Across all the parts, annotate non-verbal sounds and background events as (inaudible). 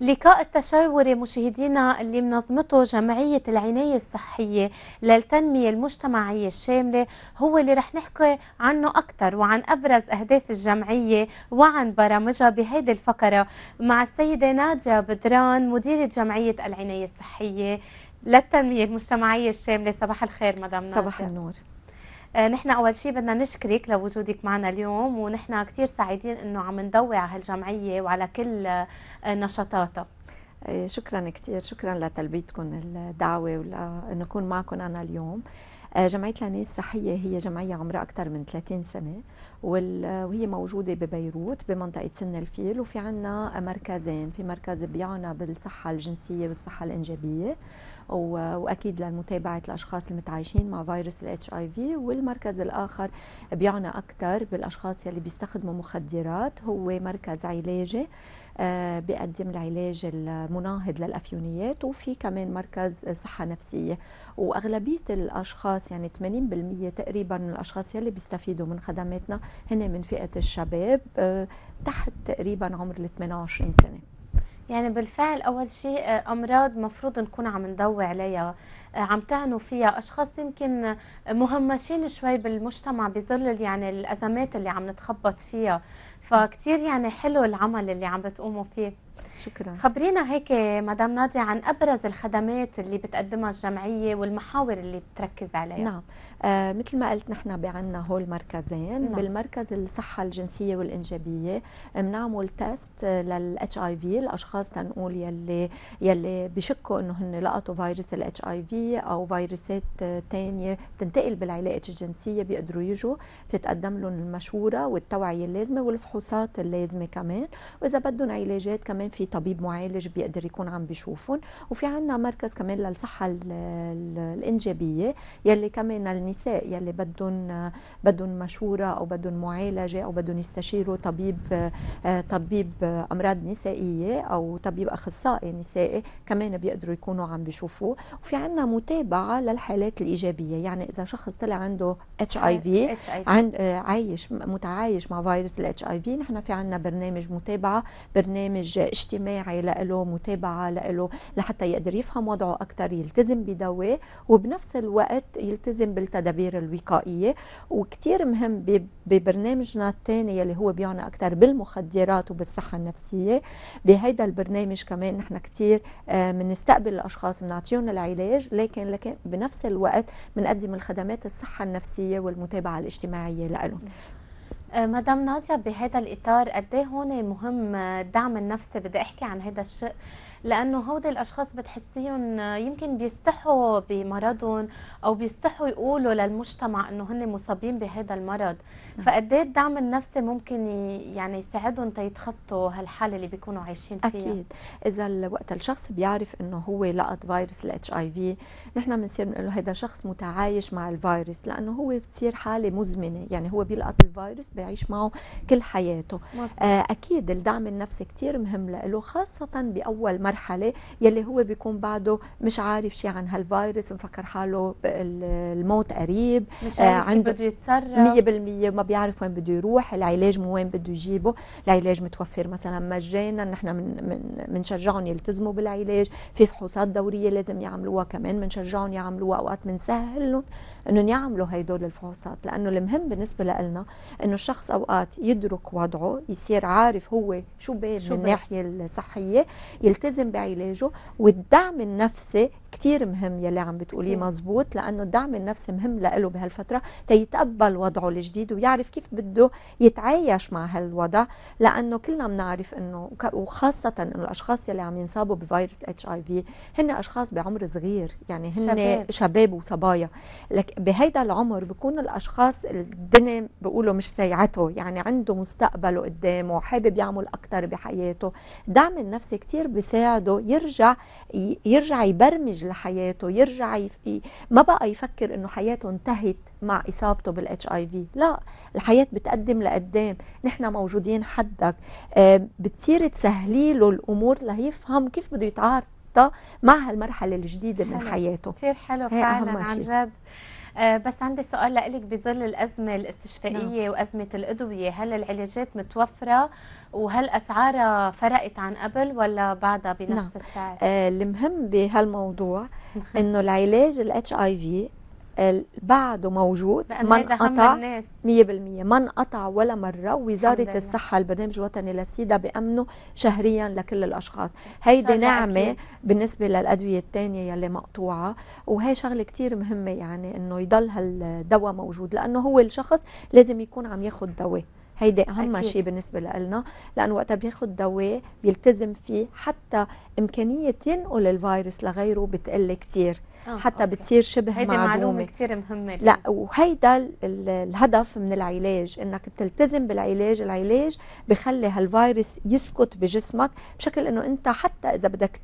لقاء التشاوري مشاهدينا اللي منظمته جمعية العناية الصحية للتنمية المجتمعية الشاملة هو اللي رح نحكي عنه أكثر وعن أبرز أهداف الجمعية وعن برامجها بهيدي الفقرة مع السيدة نادية بدران مديرة جمعية العناية الصحية للتنمية المجتمعية الشاملة صباح الخير مدام نادية صباح النور آه، نحن اول شيء بدنا نشكرك لوجودك معنا اليوم ونحن كثير سعيدين انه عم نضوي على هالجمعيه وعلى كل آه، نشاطاتها آه، شكرا كثير شكرا لتلبيتكم الدعوه ولانه اكون معكم انا اليوم جمعية لاني الصحية هي جمعية عمرها أكثر من 30 سنة وهي موجودة ببيروت بمنطقة سن الفيل وفي عنا مركزين في مركز بيعنى بالصحة الجنسية والصحة الإنجابية واكيد لمتابعه الاشخاص المتعايشين مع فيروس الاتش اي في والمركز الاخر بيعنى اكثر بالاشخاص يلي بيستخدموا مخدرات هو مركز علاجي آه، بيقدم العلاج المناهض للافيونيات وفي كمان مركز صحه نفسيه واغلبيه الاشخاص يعني 80% تقريبا من الاشخاص يلي بيستفيدوا من خدماتنا هن من فئه الشباب آه، تحت تقريبا عمر ال 28 سنه يعني بالفعل اول شيء آه، امراض مفروض نكون عم ندوي عليها آه، عم تعنوا فيها اشخاص يمكن مهمشين شوي بالمجتمع بظل يعني الازمات اللي عم نتخبط فيها فكتير يعني حلو العمل اللي عم بتقوموا فيه شكرا خبرينا هيك مدام نادية عن أبرز الخدمات اللي بتقدمها الجمعية والمحاور اللي بتركز عليها نعم آه مثل ما قلت نحن بعنا هول مركزين نعم. بالمركز الصحة الجنسية والإنجابية بنعمل تيست آه، للاتش اي في الأشخاص تنقول يلي يلي بشكوا إنه هن لقطوا فيروس الاتش اي في أو فيروسات ثانيه آه، بتنتقل بالعلاقة الجنسية بيقدروا يجوا بتتقدم لهم المشورة والتوعية اللازمة والفحوصات اللازمة كمان وإذا بدهم علاجات كمان في طبيب معالج بيقدر يكون عم بيشوفهم وفي عندنا مركز كمان للصحه الانجابيه يلي كمان النساء يلي بدهم بدهم مشوره او بدهم معالجه او بدهم يستشيروا طبيب طبيب امراض نسائيه او طبيب اخصائي نسائي كمان بيقدروا يكونوا عم بيشوفوه وفي عندنا متابعه للحالات الايجابيه يعني اذا شخص طلع عنده اتش اي في عايش متعايش مع فيروس الاتش اي في نحن في عندنا برنامج متابعه برنامج اجتماعي اجتماعي لإله متابعة لإله لحتى يقدر يفهم وضعه أكثر يلتزم بدواه وبنفس الوقت يلتزم بالتدابير الوقائية وكتير مهم ببرنامجنا الثاني يلي هو بيعنى أكثر بالمخدرات وبالصحة النفسية بهيدا البرنامج كمان نحن كتير بنستقبل آه، الأشخاص بنعطيهم العلاج لكن لكن بنفس الوقت بنقدم الخدمات الصحة النفسية والمتابعة الاجتماعية لهم آه، مدام ناديه بهذا الإطار قد ايه هون مهم الدعم آه، النفسي بدي أحكي عن هذا الشيء لأنه هودي الأشخاص بتحسيهم آه، يمكن بيستحوا بمرضهم أو بيستحوا يقولوا للمجتمع إنه هن مصابين بهذا المرض نعم. فقد ايه الدعم النفسي ممكن يعني يساعدهم تيتخطوا هالحالة اللي بيكونوا عايشين فيها أكيد إذا وقت الشخص بيعرف إنه هو لقط فيروس الاتش اي في نحن بنصير بنقول له هذا شخص متعايش مع الفيروس لانه هو بتصير حاله مزمنه يعني هو بيلقط الفيروس بيعيش معه كل حياته آه اكيد الدعم النفسي كثير مهم له خاصه باول مرحله يلي هو بيكون بعده مش عارف شيء عن هالفيروس مفكر حاله الموت قريب مش آه، عارف آه عنده بده يتصرف 100% ما بيعرف وين بده يروح العلاج مو وين بده يجيبه العلاج متوفر مثلا مجانا نحن بنشجعهم من يلتزموا بالعلاج في فحوصات دوريه لازم يعملوها كمان من بنشجعهم يعملوها اوقات لهم انهم يعملوا هدول الفحوصات لانه المهم بالنسبه لنا انه الشخص اوقات يدرك وضعه يصير عارف هو شو بين من الناحيه الصحيه يلتزم بعلاجه والدعم النفسي كتير مهم يلي عم بتقوليه مزبوط لانه الدعم النفسي مهم لإله بهالفتره تيتقبل وضعه الجديد ويعرف كيف بده يتعايش مع هالوضع لانه كلنا بنعرف انه وخاصه انه الاشخاص يلي عم ينصابوا بفيروس اتش اي في هن اشخاص بعمر صغير يعني هن شباب, شباب وصبايا لك بهيدا العمر بكون الاشخاص الدنيا بيقولوا مش سيعته يعني عنده مستقبله قدامه حابب يعمل اكثر بحياته دعم النفسي كتير بيساعده يرجع يرجع يبرمج ناتج لحياته يرجع يف... ما بقى يفكر انه حياته انتهت مع اصابته بالاتش اي في لا الحياه بتقدم لقدام نحن موجودين حدك آه، بتصير تسهلي له الامور ليفهم كيف بده يتعاطى مع هالمرحله الجديده من حياته كثير حلو فعلا عن جد آه، بس عندي سؤال لك بظل الازمه الاستشفائيه نعم. وازمه الادويه هل العلاجات متوفره وهل اسعارها فرقت عن قبل ولا بعدها بنفس نعم. السعر؟ آه المهم بهالموضوع نعم. انه العلاج الاتش اي في بعده موجود ما انقطع 100% ما انقطع ولا مره وزاره الصحه البرنامج الوطني للسيدا بامنه شهريا لكل الاشخاص هيدي نعمه أكيد. بالنسبه للادويه الثانيه يلي مقطوعه وهي شغله كثير مهمه يعني انه يضل هالدواء موجود لانه هو الشخص لازم يكون عم ياخذ دواء هيدي اهم شيء بالنسبه لنا لانه وقتها بياخذ دواء بيلتزم فيه حتى امكانيه ينقل الفيروس لغيره بتقل كثير آه، حتى أوكي. بتصير شبه هيدي معلومه هيدي معلومه كثير مهمه لي. لا وهيدا الهدف من العلاج انك بتلتزم بالعلاج العلاج بخلي هالفيروس يسكت بجسمك بشكل انه انت حتى اذا بدك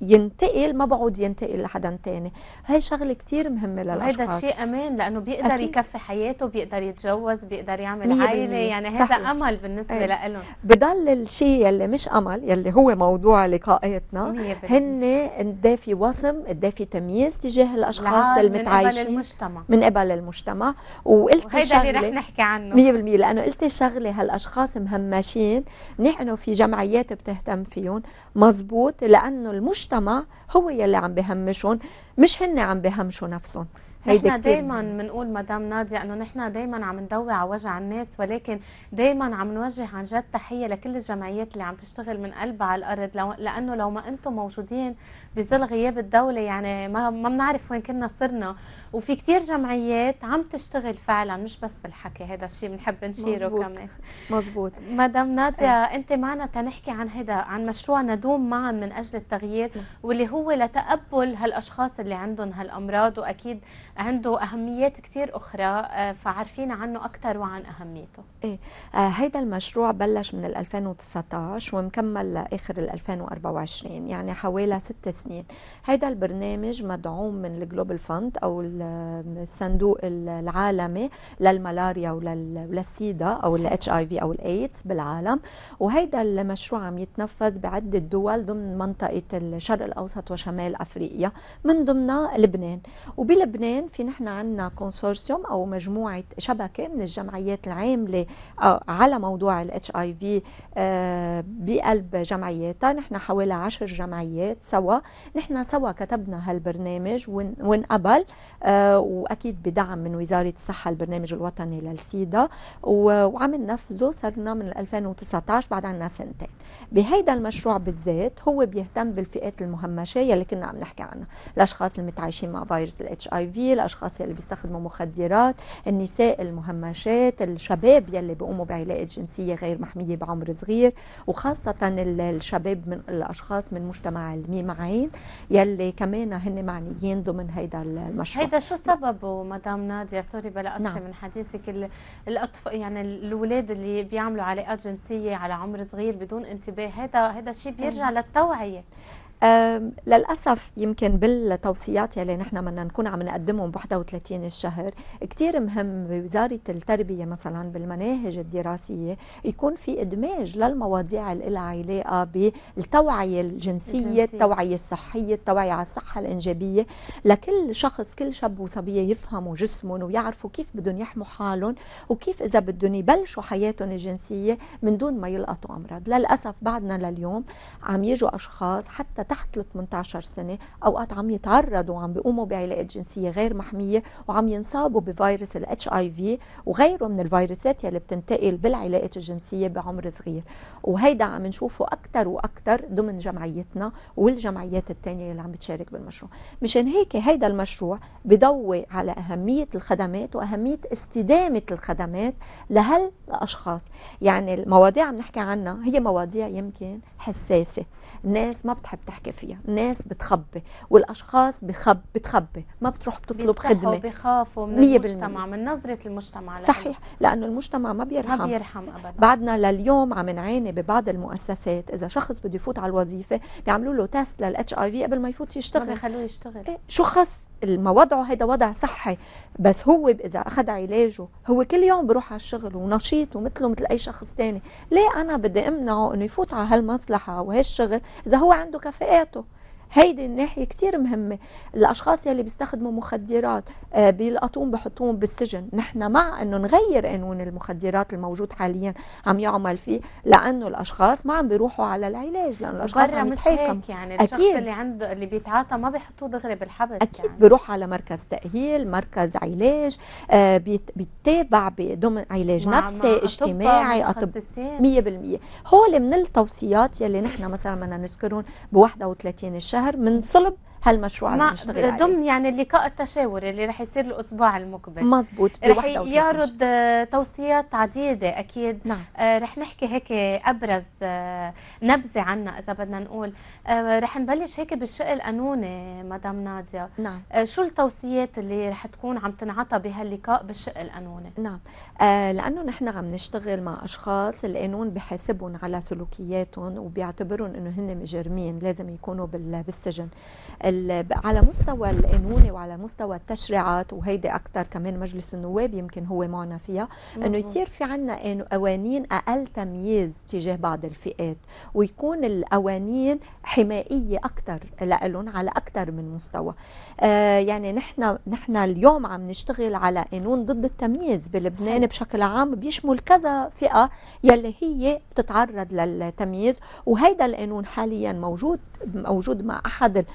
ينتقل ما بقعد ينتقل لحدا تاني هي شغله كتير مهمه للاشخاص هذا الشيء امان لانه بيقدر أكيد. يكفي حياته بيقدر يتجوز بيقدر يعمل عائله يعني هذا امل بالنسبه ايه. لهم بضل الشيء يلي مش امل يلي هو موضوع لقائتنا هن دافي وصم دافي تمييز تجاه الاشخاص المتعايشين من قبل المجتمع من قبل المجتمع وقلت شغله اللي رح نحكي عنه 100% لانه قلت شغله هالاشخاص مهمشين نحن في جمعيات بتهتم فيهم مزبوط لانه المجتمع هو يلي عم بهمشهم مش هن عم بهمشوا نفسهم نحن دايما بنقول مدام نادية انه نحن دايما عم ندوي على وجع الناس ولكن دايما عم نوجه عن جد تحية لكل الجمعيات اللي عم تشتغل من قلبها على الارض لانه لو ما انتم موجودين بظل غياب الدولة يعني ما ما بنعرف وين كنا صرنا وفي كتير جمعيات عم تشتغل فعلا مش بس بالحكي هذا الشيء بنحب نشيره كمان مزبوط مدام نادية اه. انت معنا تنحكي عن هذا عن مشروع ندوم معا من اجل التغيير نعم. واللي هو لتقبل هالاشخاص اللي عندهم هالامراض واكيد عنده اهميات كتير اخرى آه، فعارفين عنه اكثر وعن اهميته ايه اه هيدا المشروع بلش من 2019 ومكمل لاخر 2024 يعني حوالي ست سنين سنين هيدا البرنامج مدعوم من الجلوبال فند او الصندوق العالمي للملاريا وللسيدا او الاتش اي في او الايدز بالعالم وهيدا المشروع عم يتنفذ بعده دول ضمن منطقه الشرق الاوسط وشمال افريقيا من ضمنها لبنان وبلبنان في نحن عندنا كونسورسيوم او مجموعه شبكه من الجمعيات العامله آه، على موضوع الاتش اي آه، في بقلب جمعياتها نحن حوالي عشر جمعيات سوا نحن سوا كتبنا هالبرنامج وانقبل آه، واكيد بدعم من وزاره الصحه البرنامج الوطني للسيدا وعم ننفذه صرنا من 2019 بعد عنا سنتين بهيدا المشروع بالذات هو بيهتم بالفئات المهمشه يلي كنا عم نحكي عنها الاشخاص المتعايشين مع فيروس الاتش اي في الاشخاص يلي بيستخدموا مخدرات النساء المهمشات الشباب يلي بيقوموا بعلاقات جنسيه غير محميه بعمر صغير وخاصه الشباب من الاشخاص من مجتمع الميم المستمعين يلي كمان هن معنيين ضمن هيدا المشروع هيدا شو سببه مدام ناديه سوري بلا قطشة نعم. من حديثك الاطف يعني الاولاد اللي بيعملوا علاقات جنسيه على عمر صغير بدون انتباه هذا هذا الشيء بيرجع نعم. للتوعيه للأسف يمكن بالتوصيات يلي نحن بدنا نكون عم نقدمهم ب 31 الشهر كثير مهم بوزارة التربية مثلا بالمناهج الدراسية يكون في إدماج للمواضيع اللي لها علاقة بالتوعية الجنسية, الجنسية التوعية الصحية التوعية على الصحة الإنجابية لكل شخص كل شاب وصبية يفهموا جسمهم ويعرفوا كيف بدهم يحموا حالهم وكيف إذا بدهم يبلشوا حياتهم الجنسية من دون ما يلقطوا أمراض للأسف بعدنا لليوم عم يجوا أشخاص حتى تحت ال 18 سنه اوقات عم يتعرضوا وعم بيقوموا بعلاقات جنسيه غير محميه وعم ينصابوا بفيروس الاتش اي في وغيره من الفيروسات يلي بتنتقل بالعلاقات الجنسيه بعمر صغير وهيدا عم نشوفه اكثر واكثر ضمن جمعيتنا والجمعيات الثانيه اللي عم بتشارك بالمشروع مشان هيك هيدا المشروع بضوي على اهميه الخدمات واهميه استدامه الخدمات لهالاشخاص يعني المواضيع عم نحكي عنها هي مواضيع يمكن حساسه الناس ما بتحب تحكي فيها الناس بتخبي والاشخاص بخب بتخبي ما بتروح بتطلب خدمه بيخافوا من المجتمع من نظره المجتمع لأنه. صحيح لانه المجتمع ما بيرحم ما بيرحم ابدا بعدنا لليوم عم نعاني ببعض المؤسسات اذا شخص بده يفوت على الوظيفه بيعملوا له تيست للاتش اي في قبل ما يفوت يشتغل ما بيخلوه يشتغل إيه شو خص ما وضعه هيدا وضع صحي بس هو اذا اخذ علاجه هو كل يوم بروح على الشغل ونشيط ومثله مثل اي شخص تاني ليه انا بدي امنعه انه يفوت على هالمصلحه وهالشغل اذا هو عنده كفاءاته هيدي الناحيه كثير مهمه الاشخاص يلي بيستخدموا مخدرات آه، بيلقطوهم بحطوهم بالسجن نحن مع انه نغير قانون المخدرات الموجود حاليا عم يعمل فيه لانه الاشخاص ما عم بيروحوا على العلاج لانه الاشخاص عم يتحاكموا يعني الشخص أكيد. اللي عنده اللي بيتعاطى ما بيحطوه دغري بالحبس اكيد يعني. بيروح على مركز تاهيل مركز علاج آه، بيتابع ضمن علاج مع نفسي مع اجتماعي اطب 100% هول من التوصيات يلي نحن مثلا بدنا نذكرهم ب 31 الشهر شهر من صلب هالمشروع اللي بنشتغل عليه ضمن يعني اللقاء التشاوري اللي رح يصير الاسبوع المقبل مزبوط رح يعرض توصيات عديده اكيد نعم. آه، رح نحكي هيك ابرز آه، نبذه عنا اذا بدنا نقول آه، رح نبلش هيك بالشق القانوني مدام ناديه نعم شو التوصيات اللي رح تكون عم تنعطى بهاللقاء بالشق القانوني نعم لانه نحن عم نشتغل مع اشخاص القانون بحاسبهم على سلوكياتهم وبيعتبرهم انه هن مجرمين لازم يكونوا بالسجن على مستوى القانون وعلى مستوى التشريعات وهيدي اكثر كمان مجلس النواب يمكن هو معنا فيها انه يصير في عندنا قوانين اقل تمييز تجاه بعض الفئات ويكون القوانين حمائيه اكثر لهم على اكثر من مستوى آه يعني نحن نحن اليوم عم نشتغل على قانون ضد التمييز بلبنان بشكل عام بيشمل كذا فئه يلي هي بتتعرض للتمييز وهيدا القانون حاليا موجود موجود مع احد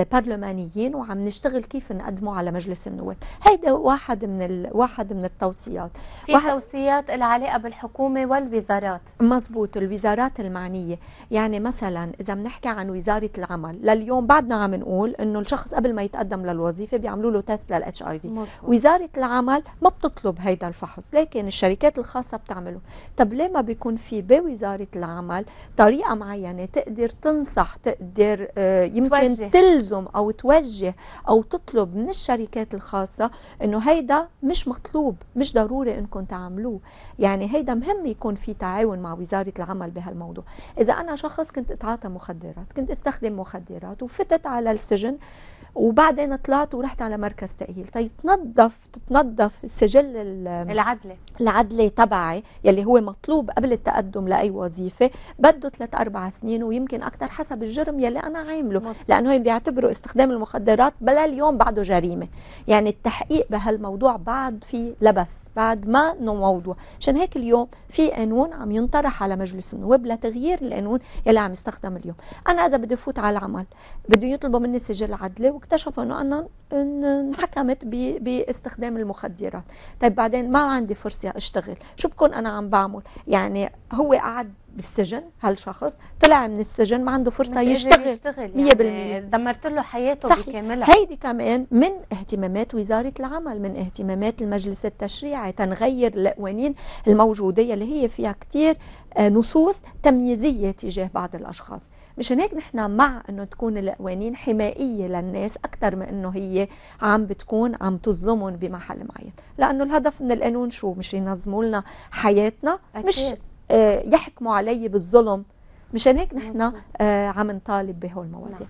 البرلمانيين وعم نشتغل كيف نقدمه على مجلس النواب هيدا واحد من ال... واحد من التوصيات في واحد... توصيات العلاقه بالحكومه والوزارات مزبوط الوزارات المعنيه يعني مثلا اذا بنحكي عن وزاره العمل لليوم بعدنا عم نقول انه الشخص قبل ما يتقدم للوظيفه بيعملوا له تيست للاتش اي في وزاره العمل ما بتطلب هيدا الفحص لكن الشركات الخاصه بتعمله طب ليه ما بيكون في بوزاره العمل طريقه معينه تقدر تنصح تقدر آه، يمكن توجه. تلزم تلزم او توجه او تطلب من الشركات الخاصه انه هيدا مش مطلوب مش ضروري انكم تعملوه يعني هيدا مهم يكون في تعاون مع وزاره العمل بهالموضوع اذا انا شخص كنت اتعاطى مخدرات كنت استخدم مخدرات وفتت على السجن وبعدين طلعت ورحت على مركز تاهيل تيتنظف طيب، تتنظف السجل العدلي العدلي تبعي يلي هو مطلوب قبل التقدم لاي وظيفه بده ثلاث اربع سنين ويمكن اكثر حسب الجرم يلي انا عامله لانه هي بيعتبروا استخدام المخدرات بلا اليوم بعده جريمه يعني التحقيق بهالموضوع بعد في لبس بعد ما انه موضوع عشان هيك اليوم في قانون عم ينطرح على مجلس النواب لتغيير القانون يلي عم يستخدم اليوم انا اذا بدي فوت على العمل بده يطلبوا مني سجل عدلي اكتشفوا انه انا انحكمت باستخدام المخدرات طيب بعدين ما عندي فرصه اشتغل شو بكون انا عم بعمل يعني هو قعد بالسجن هالشخص طلع من السجن ما عنده فرصه يشتغل, يشتغل 100% يعني دمرت له حياته صحيح. بكاملها هيدي كمان من اهتمامات وزاره العمل من اهتمامات المجلس التشريعي تنغير القوانين الموجوده اللي هي فيها كثير آه، نصوص تمييزيه تجاه بعض الاشخاص مشان هيك نحن مع انه تكون القوانين حمائيه للناس اكثر ما انه هي عم بتكون عم تظلمهم بمحل معين لانه الهدف من القانون شو مش ينظموا لنا حياتنا أكيد. مش آه، يحكموا علي بالظلم مشان هيك نحن آه، عم نطالب بهول المواضيع نعم.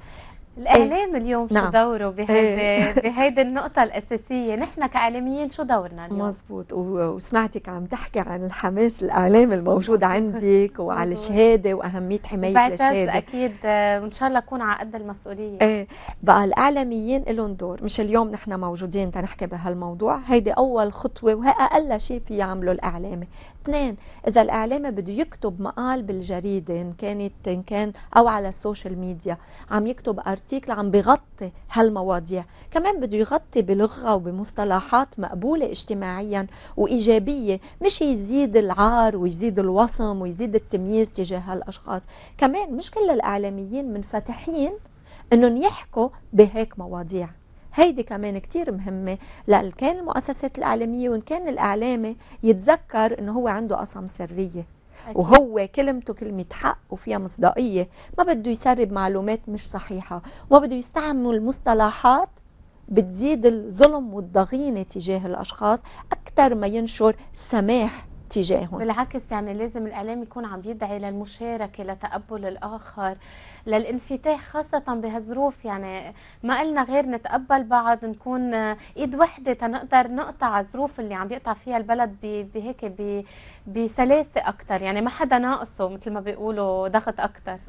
الاعلام إيه. اليوم نعم. شو دوره بهيدا إيه. (laughs) (laughs) بهيدي النقطه الاساسيه نحن كاعلاميين شو دورنا اليوم مزبوط وسمعتك عم تحكي عن الحماس الاعلام الموجود عندك وعلى الشهاده واهميه حمايه الشهاده اكيد وان شاء الله اكون على قد المسؤوليه ايه بقى الاعلاميين لهم دور مش اليوم نحن موجودين تنحكي بهالموضوع هيدي اول خطوه وهي اقل شيء في يعمله الاعلامي اثنين اذا الاعلامي بده يكتب مقال بالجريده ان كانت ان كان او على السوشيال ميديا عم يكتب ارتيكل عم بغطي هالمواضيع كمان بده يغطي بلغه وبمصطلحات مقبوله اجتماعيا وايجابيه مش يزيد العار ويزيد الوصم ويزيد التمييز تجاه هالاشخاص كمان مش كل الاعلاميين منفتحين انهم يحكوا بهيك مواضيع هيدي كمان كتير مهمة لأن كان المؤسسات الإعلامية وإن كان الإعلامي يتذكر إنه هو عنده قصم سرية وهو كلمته كلمة حق وفيها مصداقية ما بده يسرب معلومات مش صحيحة وما بده يستعمل مصطلحات بتزيد الظلم والضغينة تجاه الأشخاص أكثر ما ينشر السماح تجاههم بالعكس يعني لازم الاعلام يكون عم يدعي للمشاركه لتقبل الاخر للانفتاح خاصه بهالظروف يعني ما قلنا غير نتقبل بعض نكون ايد وحده تنقدر نقطع الظروف اللي عم يقطع فيها البلد بهيك بسلاسه اكثر يعني ما حدا ناقصه مثل ما بيقولوا ضغط اكثر 100%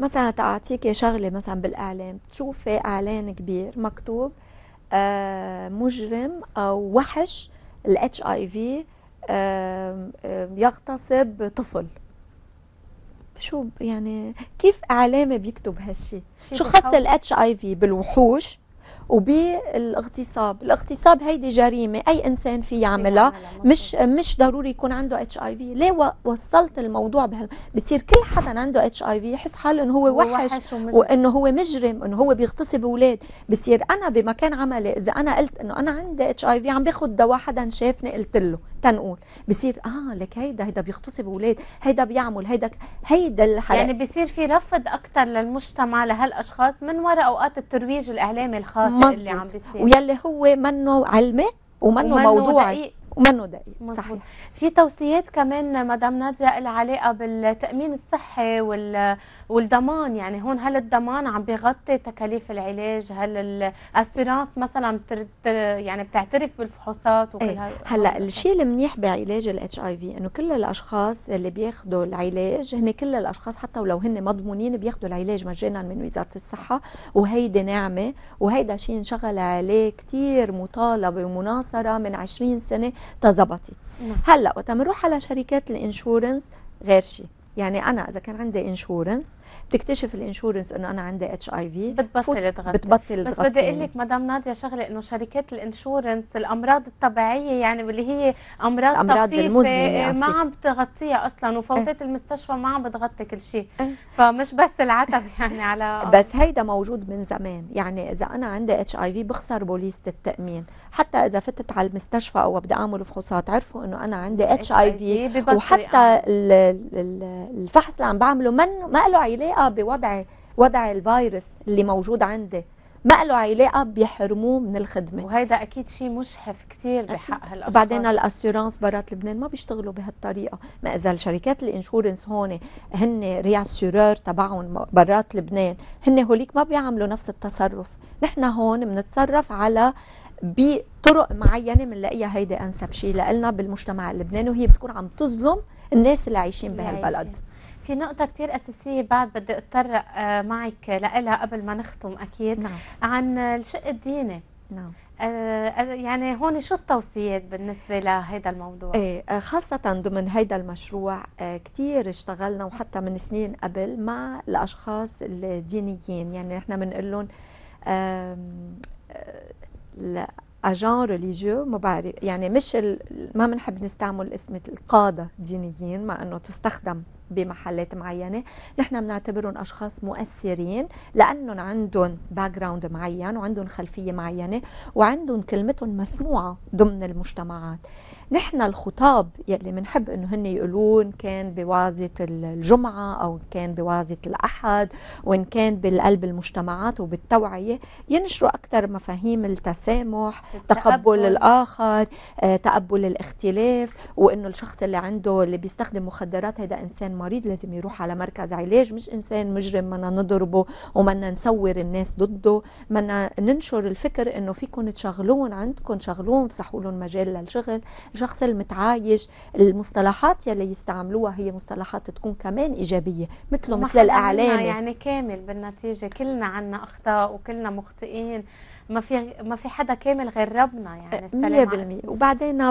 مثلا تعطيك شغله مثلا بالاعلام تشوفي اعلان كبير مكتوب آه، مجرم او وحش الاتش اي في يغتصب طفل شو يعني كيف اعلامي بيكتب هالشيء شو خص الاتش اي في بالوحوش وبالاغتصاب الاغتصاب هيدي جريمه اي انسان في يعملها مش مش ضروري يكون عنده اتش اي في ليه وصلت الموضوع بهال بصير كل حدا عنده اتش اي في يحس حاله انه هو وحش وانه هو مجرم انه هو بيغتصب اولاد بصير انا بمكان عملي اذا انا قلت انه انا عندي اتش اي في عم باخذ دواء حدا شافني قلت له تنقول بصير اه لك هيدا هيدا بيغتصب اولاد هيدا بيعمل هيدا هيدا الحلقة. يعني بصير في رفض اكثر للمجتمع لهالاشخاص من وراء اوقات الترويج الاعلامي الخاطئ اللي عم بيصير ويلي هو منه علمي ومنه, ومنه موضوعي دقيق. ومنه دقيق صحيح في توصيات كمان مدام ناديه لها علاقه بالتامين الصحي وال... والضمان يعني هون هل الضمان عم بيغطي تكاليف العلاج هل الاسيرانس مثلا بتر... يعني بتعترف بالفحوصات وكل ايه. هلا الشيء المنيح بعلاج الاتش اي في انه كل الاشخاص اللي بياخذوا العلاج هن كل الاشخاص حتى ولو هن مضمونين بياخذوا العلاج مجانا من وزاره الصحه وهيدي نعمه وهيدا شيء انشغل عليه كثير مطالبه ومناصره من 20 سنه تظبطت نعم. هلا وقت بنروح على شركات الانشورنس غير شيء يعني انا اذا كان عندي انشورنس بتكتشف الانشورنس انه انا عندي اتش اي في بتبطل تغطي بتبطل بس بدي اقول لك مدام ناديه شغله انه شركات الانشورنس الامراض الطبيعيه يعني واللي هي امراض امراض المزمنه ما عم بتغطيها اصلا وفوتات أه. المستشفى ما عم بتغطي كل شيء أه. فمش بس العتب (laughs) يعني على (laughs) بس هيدا موجود من زمان يعني اذا انا عندي اتش اي في بخسر بوليسه التامين حتى اذا فتت على المستشفى او بدي اعمل فحوصات عرفوا انه انا عندي اتش اي في وحتى آه. الفحص اللي عم بعمله ما له علاقه بوضع وضع الفيروس اللي موجود عندي ما له علاقه بيحرموه من الخدمه وهيدا اكيد شيء مشحف كثير بحق هالاشخاص بعدين الاسيورانس برات لبنان ما بيشتغلوا بهالطريقه ما اذا الشركات الانشورنس هون هن رياسيورور تبعهم برات لبنان هن هوليك ما بيعملوا نفس التصرف نحن هون بنتصرف على بطرق معينه بنلاقيها هيدا انسب شيء لنا بالمجتمع اللبناني وهي بتكون عم تظلم الناس اللي عايشين بهالبلد في نقطة كثير أساسية بعد بدي أتطرق آه، معك لها قبل ما نختم أكيد نعم. عن الشق الديني نعم آه، آه، يعني هون شو التوصيات بالنسبة لهذا الموضوع؟ ايه خاصة ضمن هذا المشروع كثير اشتغلنا وحتى من سنين قبل مع الأشخاص الدينيين يعني نحن بنقول لهم اجان ريليجيو ما بعرف يعني مش ما بنحب نستعمل اسم القاده دينيين مع انه تستخدم بمحلات معينه نحن بنعتبرهم اشخاص مؤثرين لانهم عندهم باك جراوند معين وعندهم خلفيه معينه وعندهم كلمتهم مسموعه ضمن المجتمعات نحن الخطاب يلي بنحب انه هن يقولون كان بوعظه الجمعه او كان بوعظه الاحد وان كان بالقلب المجتمعات وبالتوعيه ينشروا اكثر مفاهيم التسامح التقبل, تقبل الاخر آه، تقبل الاختلاف وانه الشخص اللي عنده اللي بيستخدم مخدرات هذا انسان مريض لازم يروح على مركز علاج مش انسان مجرم منا نضربه ومنا نصور الناس ضده منا ننشر الفكر انه فيكم تشغلون عندكم شغلون فسحوا لهم مجال للشغل الشخص المتعايش المصطلحات يلي يستعملوها هي مصطلحات تكون كمان ايجابيه مثله مثل الاعلام يعني كامل بالنتيجه كلنا عنا اخطاء وكلنا مخطئين ما في ما في حدا كامل غير ربنا يعني 100% وبعدين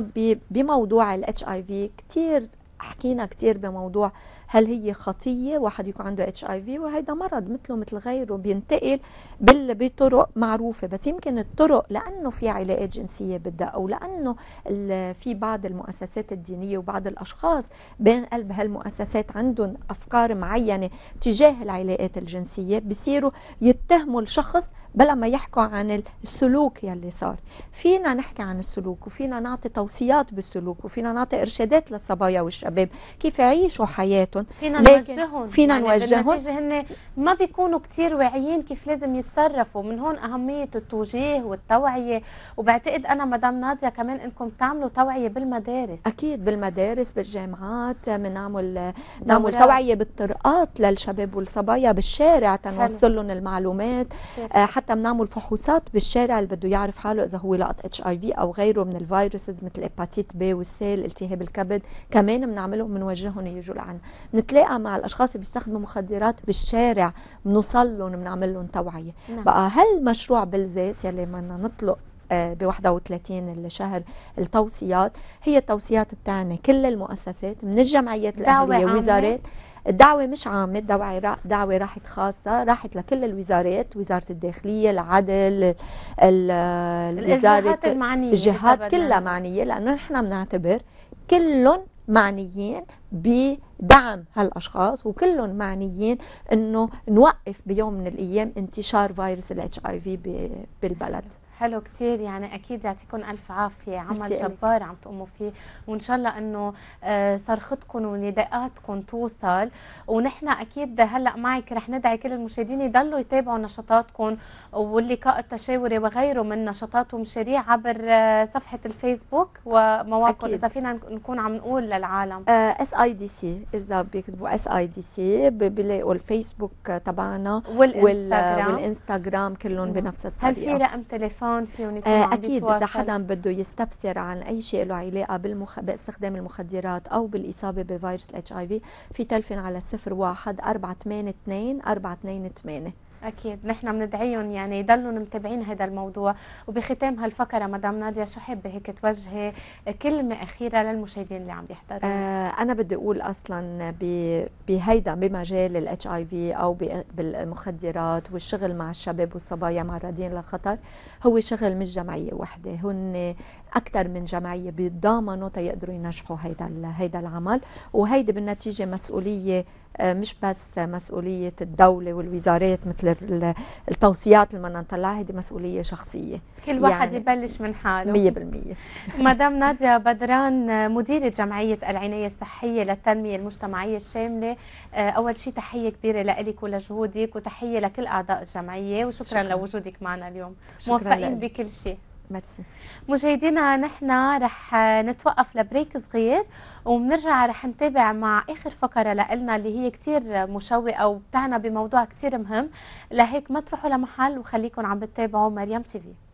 بموضوع الاتش اي في كثير حكينا كثير بموضوع هل هي خطيه واحد يكون عنده اتش اي في وهيدا مرض مثله مثل غيره بينتقل بطرق معروفه بس يمكن الطرق لانه في علاقات جنسيه بدها او لانه في بعض المؤسسات الدينيه وبعض الاشخاص بين قلب هالمؤسسات عندهم افكار معينه تجاه العلاقات الجنسيه بصيروا يتهموا الشخص بلا ما يحكوا عن السلوك يلي صار فينا نحكي عن السلوك وفينا نعطي توصيات بالسلوك وفينا نعطي ارشادات للصبايا والشباب الشباب كيف يعيشوا حياتهم فينا نوجههم فينا يعني نوجههم هن ما بيكونوا كثير واعيين كيف لازم يتصرفوا من هون اهميه التوجيه والتوعيه وبعتقد انا مدام ناديه كمان انكم تعملوا توعيه بالمدارس اكيد بالمدارس بالجامعات بنعمل نعمل توعيه بالطرقات للشباب والصبايا بالشارع تنوصل لهم المعلومات حلو. آه، حتى بنعمل فحوصات بالشارع اللي بده يعرف حاله اذا هو لقط اتش اي في او غيره من الفيروسز مثل هيباتيت بي والسيل التهاب الكبد كمان بنعملهم بنوجههم يجوا لعنا نتلاقى مع الاشخاص اللي بيستخدموا مخدرات بالشارع بنوصل لهم بنعمل لهم توعيه نعم. بقى هل مشروع بالذات يلي بدنا نطلق آه، ب 31 الشهر التوصيات هي التوصيات بتاعنا كل المؤسسات من الجمعيات الاهليه وزارات الدعوه مش عامه الدعوه دعوه راحت خاصه راحت لكل الوزارات وزاره الداخليه العدل الوزاره الجهات كلها معنيه لانه نحن بنعتبر كلهم معنيين بدعم هالاشخاص وكلهم معنيين انه نوقف بيوم من الايام انتشار فيروس الاتش اي في بالبلد حلو كتير يعني اكيد يعطيكم الف عافيه عمل جبار عم تقوموا فيه وان شاء الله انه آه، صرختكم ونداءاتكم توصل ونحن اكيد هلا معك رح ندعي كل المشاهدين يضلوا يتابعوا نشاطاتكم واللقاء التشاوري وغيره من نشاطات ومشاريع عبر آه، صفحه الفيسبوك ومواقع اذا فينا نكون عم نقول للعالم اس اي دي سي اذا بيكتبوا اس اي دي سي بيلاقوا الفيسبوك تبعنا والانستغرام, والإنستغرام كلهم بنفس الطريقه هل في رقم تليفون هون فيهم يكونوا آه، اكيد اذا حدا بده يستفسر عن اي شيء له علاقه بالمخ... باستخدام المخدرات او بالاصابه بفيروس الاتش اي في في تلفن على 01 482 428 اكيد نحن بندعيهم يعني يضلوا متابعين هذا الموضوع وبختام هالفقره مدام ناديه شو حابه هيك توجهي كلمه اخيره للمشاهدين اللي عم يحضروا آه انا بدي اقول اصلا بهيدا بمجال الاتش اي في او بالمخدرات والشغل مع الشباب والصبايا معرضين لخطر هو شغل مش جمعيه وحده هن اكثر من جمعيه بيتضامنوا تيقدروا ينجحوا هيدا هيدا العمل وهيدي بالنتيجه مسؤوليه آه، مش بس مسؤوليه الدوله والوزارات مثل التوصيات اللي بدنا نطلعها هيدي مسؤوليه شخصيه كل واحد يعني يبلش من حاله 100% (laughs) مدام ناديه بدران مديره جمعيه العنايه الصحيه للتنميه المجتمعيه الشامله آه، اول شيء تحيه كبيره لإلك ولجهودك وتحيه لكل اعضاء الجمعيه وشكرا شكرا. لوجودك معنا اليوم موفقين بكل شيء مرسي مشاهدينا نحن رح نتوقف لبريك صغير وبنرجع رح نتابع مع اخر فقره لنا اللي هي كثير مشوقه وبتعنى بموضوع كثير مهم لهيك ما تروحوا لمحل وخليكم عم بتتابعوا مريم تي في